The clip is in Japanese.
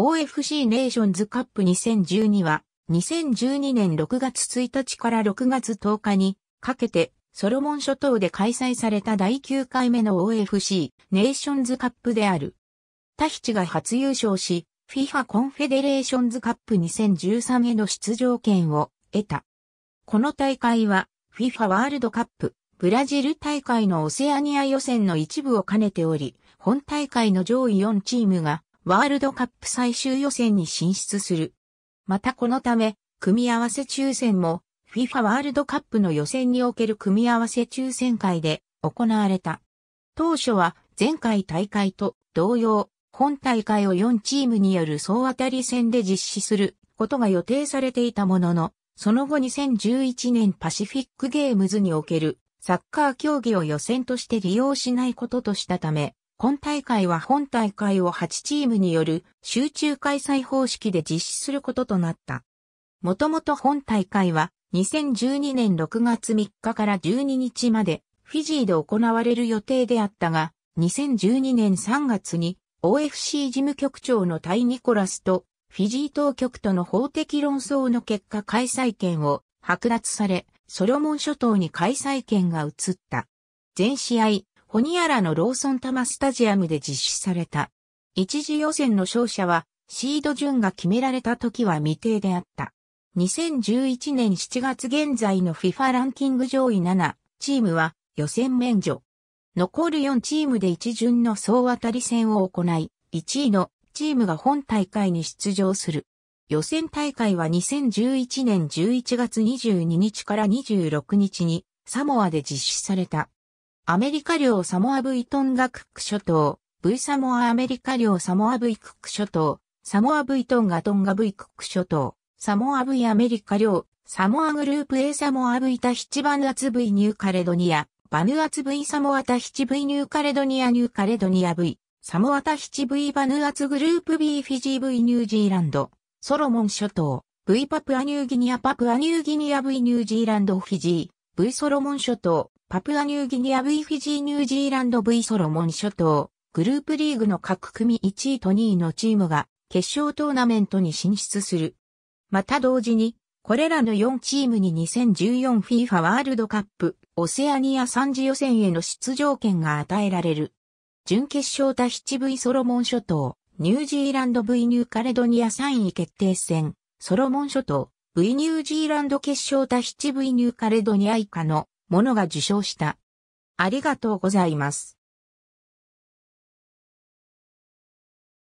OFC ネーションズカップ2012は2012年6月1日から6月10日にかけてソロモン諸島で開催された第9回目の OFC ネーションズカップである。タヒチが初優勝し、FIFA コンフェデレーションズカップ2013への出場権を得た。この大会は FIFA ワールドカップブラジル大会のオセアニア予選の一部を兼ねており、本大会の上位4チームがワールドカップ最終予選に進出する。またこのため、組み合わせ抽選も FIFA ワールドカップの予選における組み合わせ抽選会で行われた。当初は前回大会と同様、本大会を4チームによる総当たり戦で実施することが予定されていたものの、その後2011年パシフィックゲームズにおけるサッカー競技を予選として利用しないこととしたため、今大会は本大会を8チームによる集中開催方式で実施することとなった。もともと本大会は2012年6月3日から12日までフィジーで行われる予定であったが、2012年3月に OFC 事務局長のタイ・ニコラスとフィジー当局との法的論争の結果開催権を剥奪され、ソロモン諸島に開催権が移った。全試合、ホニアラのローソンタマスタジアムで実施された。一次予選の勝者は、シード順が決められた時は未定であった。2011年7月現在の FIFA ランキング上位7チームは予選免除。残る4チームで一巡の総当たり戦を行い、1位のチームが本大会に出場する。予選大会は2011年11月22日から26日にサモアで実施された。アメリカ領サモアブイトンガクック諸島、ブイサモアアメリカ領サモアブイクック諸島、サモアブイトンガトンガブイクック諸島、サモアブイアメリカ領、サモアグループ A サモアブイタヒチバヌアツブイニューカレドニア、バヌアツブイサモアタヒチブイニューカレドニアニューカレドニアブイ、サモアタヒチブイバヌアツグループ B フィジーブイニュージーランド、ソロモン諸島、ブイパプアニューギニアパプアニューギニアブイニュージーランドフィジー、ブイソロモン諸島、パプアニューギニア V フィジーニュージーランド V ソロモン諸島、グループリーグの各組1位と2位のチームが決勝トーナメントに進出する。また同時に、これらの4チームに 2014FIFA ワールドカップオセアニア3次予選への出場権が与えられる。準決勝タヒチ V ソロモン諸島、ニュージーランド V ニューカレドニア3位決定戦、ソロモン諸島、V ニュージーランド決勝タヒチ V ニューカレドニア以下のものが受賞した。ありがとうございます。